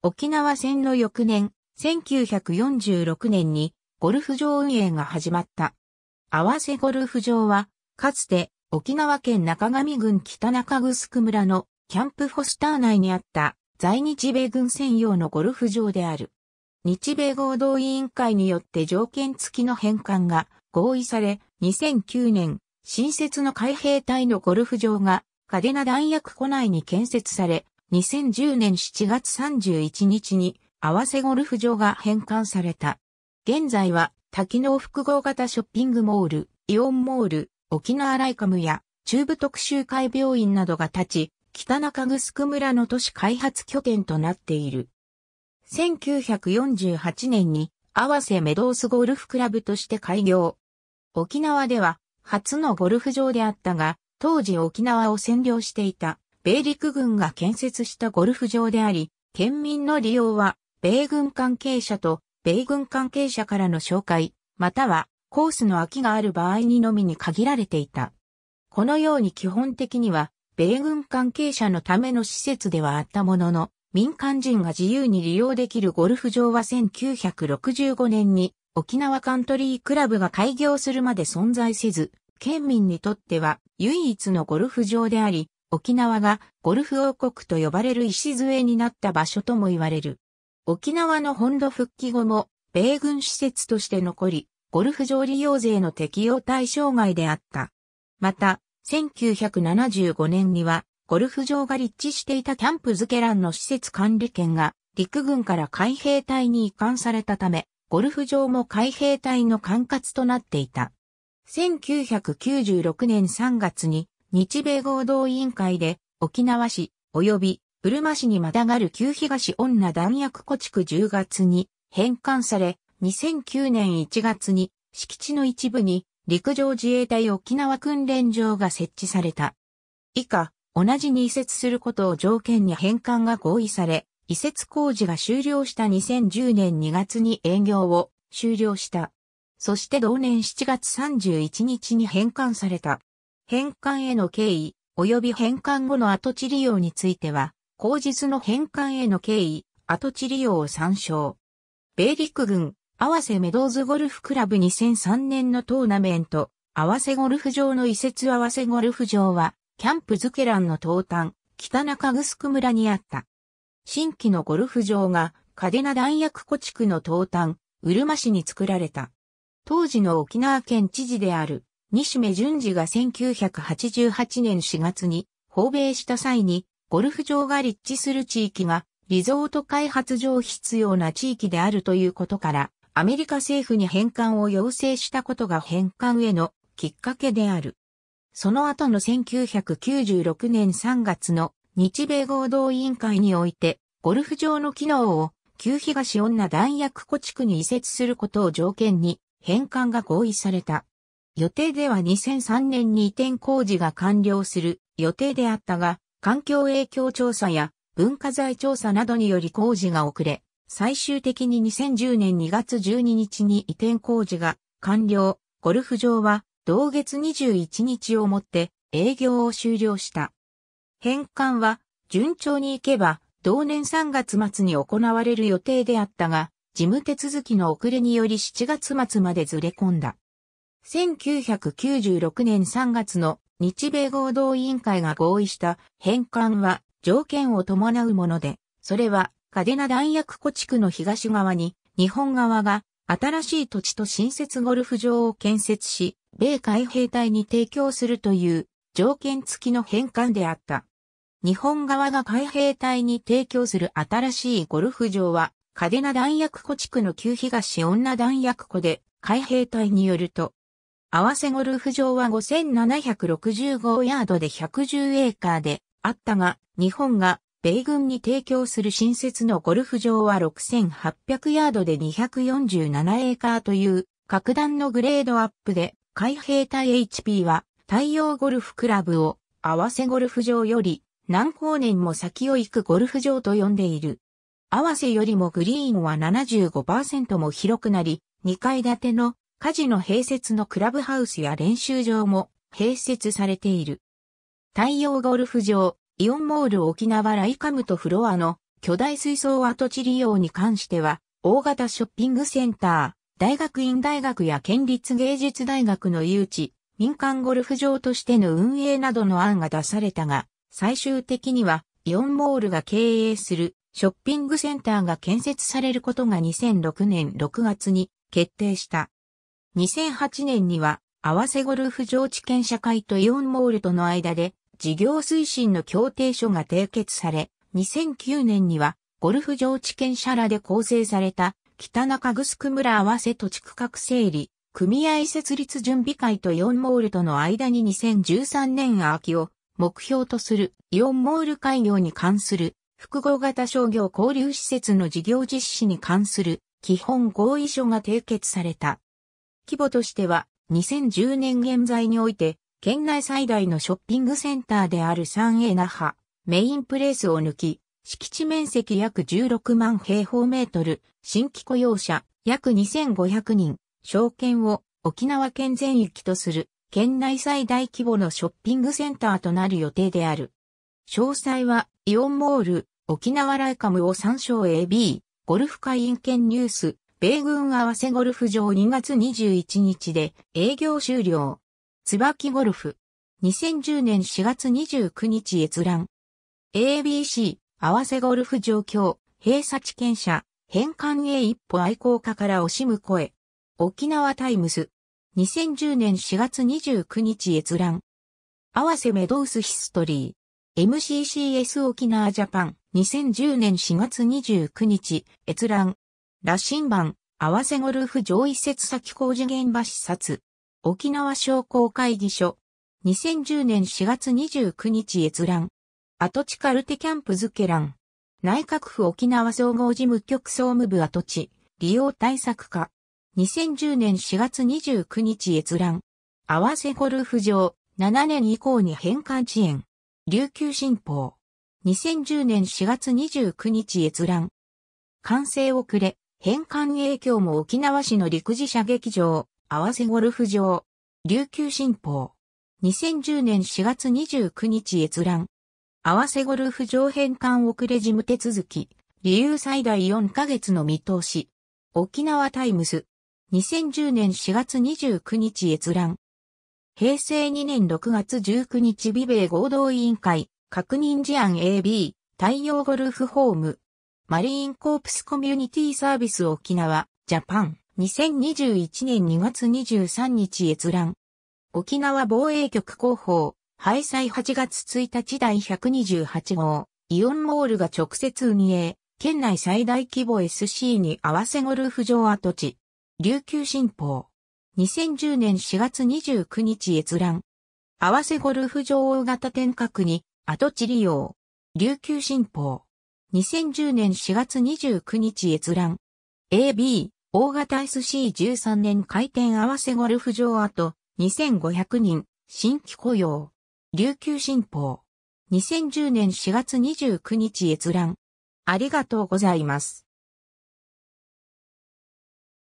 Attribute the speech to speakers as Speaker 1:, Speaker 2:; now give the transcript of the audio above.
Speaker 1: 沖縄戦の翌年、1946年にゴルフ場運営が始まった。合わせゴルフ場は、かつて沖縄県中上郡北中城村のキャンプホスター内にあった在日米軍専用のゴルフ場である。日米合同委員会によって条件付きの返還が合意され、2009年、新設の海兵隊のゴルフ場がカデナ弾薬庫内に建設され、2010年7月31日に合わせゴルフ場が返還された。現在は多機能複合型ショッピングモール、イオンモール、沖縄ライカムや中部特集会病院などが立ち、北中城村の都市開発拠点となっている。1948年に合わせメドースゴルフクラブとして開業。沖縄では初のゴルフ場であったが、当時沖縄を占領していた米陸軍が建設したゴルフ場であり、県民の利用は、米軍関係者と米軍関係者からの紹介、またはコースの空きがある場合にのみに限られていた。このように基本的には、米軍関係者のための施設ではあったものの、民間人が自由に利用できるゴルフ場は1965年に沖縄カントリークラブが開業するまで存在せず、県民にとっては唯一のゴルフ場であり、沖縄がゴルフ王国と呼ばれる礎になった場所とも言われる。沖縄の本土復帰後も、米軍施設として残り、ゴルフ場利用税の適用対象外であった。また、1975年には、ゴルフ場が立地していたキャンプ付け欄の施設管理権が、陸軍から海兵隊に移管されたため、ゴルフ場も海兵隊の管轄となっていた。1996年3月に日米合同委員会で沖縄市及びうるま市にまたがる旧東女弾薬庫地区10月に返還され、2009年1月に敷地の一部に陸上自衛隊沖縄訓練場が設置された。以下、同じに移設することを条件に返還が合意され、移設工事が終了した2010年2月に営業を終了した。そして同年7月31日に返還された。返還への経緯、及び返還後の跡地利用については、口実の返還への経緯、跡地利用を参照。米陸軍、合わせメドーズゴルフクラブ2003年のトーナメント、合わせゴルフ場の移設合わせゴルフ場は、キャンプズケランの東端、北中城村にあった。新規のゴルフ場が、カデナ弾薬庫地区の東端、うるま市に作られた。当時の沖縄県知事である、西目淳二が1988年4月に訪米した際に、ゴルフ場が立地する地域がリゾート開発上必要な地域であるということから、アメリカ政府に返還を要請したことが返還へのきっかけである。その後の1996年3月の日米合同委員会において、ゴルフ場の機能を旧東女弾薬庫地区に移設することを条件に返還が合意された。予定では2003年に移転工事が完了する予定であったが、環境影響調査や文化財調査などにより工事が遅れ、最終的に2010年2月12日に移転工事が完了、ゴルフ場は同月21日をもって営業を終了した。返還は順調に行けば同年3月末に行われる予定であったが、事務手続きの遅れにより7月末までずれ込んだ。1996年3月の日米合同委員会が合意した返還は条件を伴うもので、それはカデナ弾薬庫地区の東側に日本側が新しい土地と新設ゴルフ場を建設し、米海兵隊に提供するという条件付きの返還であった。日本側が海兵隊に提供する新しいゴルフ場は、カデナ弾薬庫地区の旧東女弾薬庫で、海兵隊によると、合わせゴルフ場は5765ヤードで110エーカーであったが、日本が米軍に提供する新設のゴルフ場は6800ヤードで247エーカーという格段のグレードアップで、海兵隊 HP は太陽ゴルフクラブを合わせゴルフ場より何光年も先を行くゴルフ場と呼んでいる。合わせよりもグリーンは75%も広くなり、2階建てのカジノ併設のクラブハウスや練習場も併設されている。太陽ゴルフ場、イオンモール沖縄ライカムとフロアの巨大水槽跡地利用に関しては、大型ショッピングセンター、大学院大学や県立芸術大学の誘致、民間ゴルフ場としての運営などの案が出されたが、最終的にはイオンモールが経営するショッピングセンターが建設されることが2006年6月に決定した。2008年には、合わせゴルフ場地権社会とイオンモールとの間で、事業推進の協定書が締結され、2009年には、ゴルフ場地権社らで構成された、北中城村合わせ土地区画整理、組合設立準備会とイオンモールとの間に2013年秋を目標とするイオンモール開業に関する複合型商業交流施設の事業実施に関する基本合意書が締結された。規模としては、2010年現在において、県内最大のショッピングセンターである 3A 那覇、メインプレイスを抜き、敷地面積約16万平方メートル、新規雇用者約2500人、証券を沖縄県全域とする、県内最大規模のショッピングセンターとなる予定である。詳細は、イオンモール、沖縄ライカムを参照 AB、ゴルフ会員権ニュース、米軍合わせゴルフ場2月21日で営業終了。椿ゴルフ。2010年4月29日閲覧。ABC 合わせゴルフ状況。閉鎖地権者。返還へ一歩愛好家から惜しむ声。沖縄タイムズ。2010年4月29日閲覧。合わせメドウスヒストリー。MCCS 沖縄ジャパン。2010年4月29日閲覧。羅針盤、合わせゴルフ上一節先工事現場視察。沖縄商工会議所。2010年4月29日閲覧。跡地カルテキャンプ付け欄。内閣府沖縄総合事務局総務部跡地、利用対策課。2010年4月29日閲覧。合わせゴルフ場、7年以降に返還遅延。琉球新報。2010年4月29日閲覧。完成遅れ、返還影響も沖縄市の陸自射撃場、合わせゴルフ場、琉球新報。2010年4月29日閲覧。合わせゴルフ場返還遅れ事務手続き。理由最大4ヶ月の見通し。沖縄タイムス。2010年4月29日閲覧。平成2年6月19日美米合同委員会確認事案 AB 太陽ゴルフホームマリーンコープスコミュニティサービス沖縄、ジャパン、2021年2月23日閲覧。沖縄防衛局広報、廃災8月1日第128号、イオンモールが直接運営、県内最大規模 SC に合わせゴルフ場跡地、琉球新報。2010年4月29日閲覧。合わせゴルフ場大型天閣に跡地利用。琉球新報。2010年4月29日閲覧。AB、大型 SC13 年回転合わせゴルフ場跡、2500人、新規雇用。琉球新報。2010年4月29日閲覧。ありがとうございます。